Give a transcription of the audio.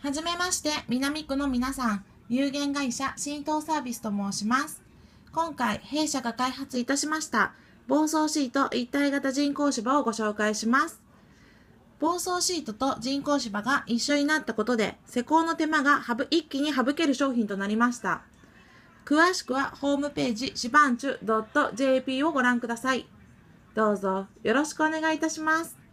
はじめまして、南区の皆さん、有限会社浸透サービスと申します。今回、弊社が開発いたしました、暴走シート一体型人工芝をご紹介します。暴走シートと人工芝が一緒になったことで、施工の手間が一気に省ける商品となりました。詳しくはホームページ、シバンチュ .jp をご覧ください。どうぞよろしくお願いいたします。